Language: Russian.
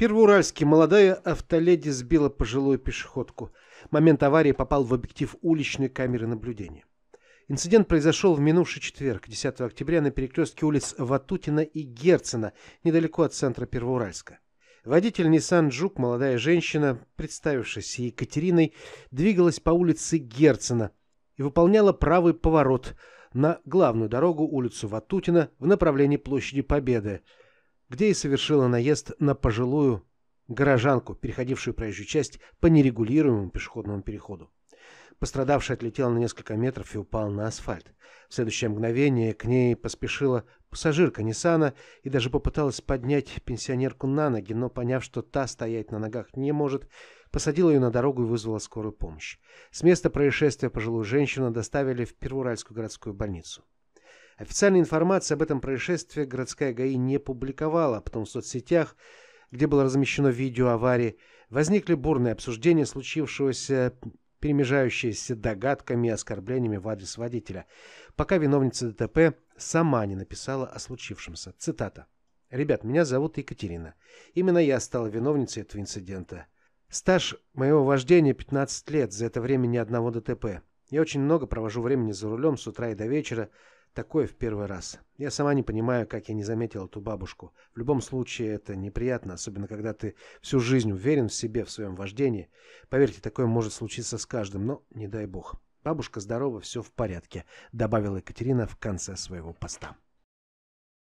Первоуральске молодая автоледи сбила пожилую пешеходку. Момент аварии попал в объектив уличной камеры наблюдения. Инцидент произошел в минувший четверг, 10 октября, на перекрестке улиц Ватутина и Герцена, недалеко от центра Первоуральска. Водитель Nissan Жук, молодая женщина, представившаяся Екатериной, двигалась по улице Герцена и выполняла правый поворот на главную дорогу улицу Ватутина в направлении площади Победы где и совершила наезд на пожилую горожанку, переходившую проезжую часть по нерегулируемому пешеходному переходу. Пострадавшая отлетела на несколько метров и упала на асфальт. В следующее мгновение к ней поспешила пассажирка Ниссана и даже попыталась поднять пенсионерку на ноги, но, поняв, что та стоять на ногах не может, посадила ее на дорогу и вызвала скорую помощь. С места происшествия пожилую женщину доставили в Первуральскую городскую больницу. Официальной информации об этом происшествии городская ГАИ не публиковала, а потом в соцсетях, где было размещено видео аварии, возникли бурные обсуждения случившегося, перемежающиеся догадками и оскорблениями в адрес водителя, пока виновница ДТП сама не написала о случившемся. Цитата. «Ребят, меня зовут Екатерина. Именно я стала виновницей этого инцидента. Стаж моего вождения 15 лет, за это время ни одного ДТП. Я очень много провожу времени за рулем с утра и до вечера, Такое в первый раз. Я сама не понимаю, как я не заметила эту бабушку. В любом случае, это неприятно, особенно когда ты всю жизнь уверен в себе, в своем вождении. Поверьте, такое может случиться с каждым, но не дай бог. Бабушка здорова, все в порядке, добавила Екатерина в конце своего поста.